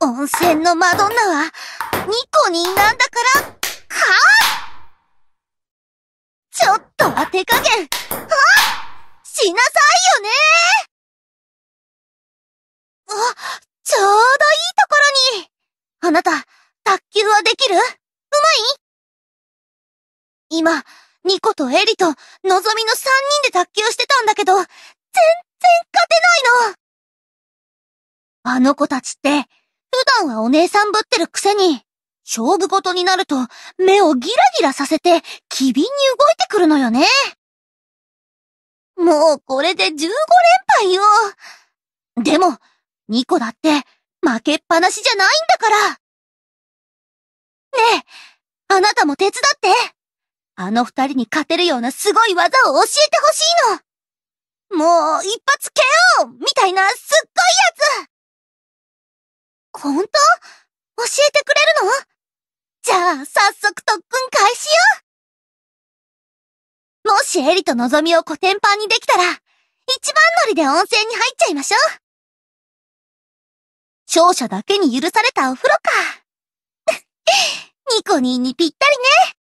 温泉のマドンナは、ニコニーなんだから、かちょっとは手加減、はしなさいよねあ、ちょうどいいところにあなた、卓球はできるうまい今、ニコとエリと、のぞみの三人で卓球してたんだけど、あの子たちって、普段はお姉さんぶってるくせに、勝負事になると目をギラギラさせて機敏に動いてくるのよね。もうこれで15連敗よ。でも、ニコだって負けっぱなしじゃないんだから。ねえ、あなたも手伝って。あの二人に勝てるようなすごい技を教えてほしいの。もう一発 KO! みたいなすっごいやつ本当教えてくれるのじゃあ、早速特訓開始よもしエリとのぞみをコテンパンにできたら、一番乗りで温泉に入っちゃいましょう勝者だけに許されたお風呂か。ニコニーにぴったりね